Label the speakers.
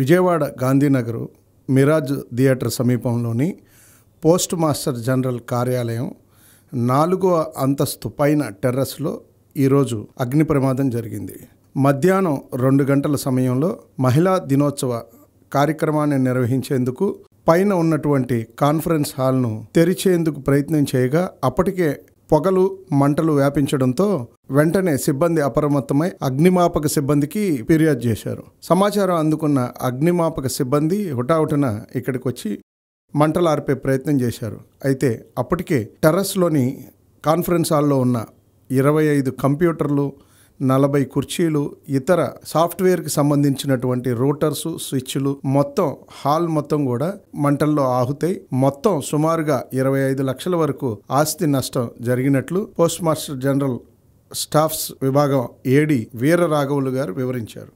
Speaker 1: Vijayawada Gandhinagar Miraj theatre సమీపంలోని post master general కార్యాలయం నాలుగో అంతస్తు పైన టెర్రస్లో ఈరోజు అగ్ని ప్రమాదం జరిగింది మధ్యాహ్నం రెండు గంటల సమయంలో మహిళా దినోత్సవ కార్యక్రమాన్ని నిర్వహించేందుకు పైన ఉన్నటువంటి కాన్ఫరెన్స్ హాల్ను తెరిచేందుకు ప్రయత్నం చేయగా అప్పటికే పొగలు మంటలు వ్యాపించడంతో వెంటనే సిబ్బంది అప్రమత్తమై అగ్నిమాపక సిబ్బందికి ఫిర్యాదు చేశారు సమాచారం అందుకున్న అగ్నిమాపక సిబ్బంది హుటాహుటిన ఇక్కడికి వచ్చి మంటలు ఆర్పే ప్రయత్నం చేశారు అయితే అప్పటికే టెర్రస్లోని కాన్ఫరెన్స్ హాల్లో ఉన్న ఇరవై ఐదు కంప్యూటర్లు నలభై కుర్చీలు ఇతర సాఫ్ట్వేర్కి సంబంధించినటువంటి రోటర్స్ స్విచ్లు మొత్తం హాల్ మొత్తం కూడా మంటల్లో ఆహుతాయి మొత్తం సుమారుగా ఇరవై ఐదు లక్షల వరకు ఆస్తి నష్టం జరిగినట్లు పోస్ట్ మాస్టర్ జనరల్ స్టాఫ్స్ విభాగం ఏడి వీర రాఘవులు గారు వివరించారు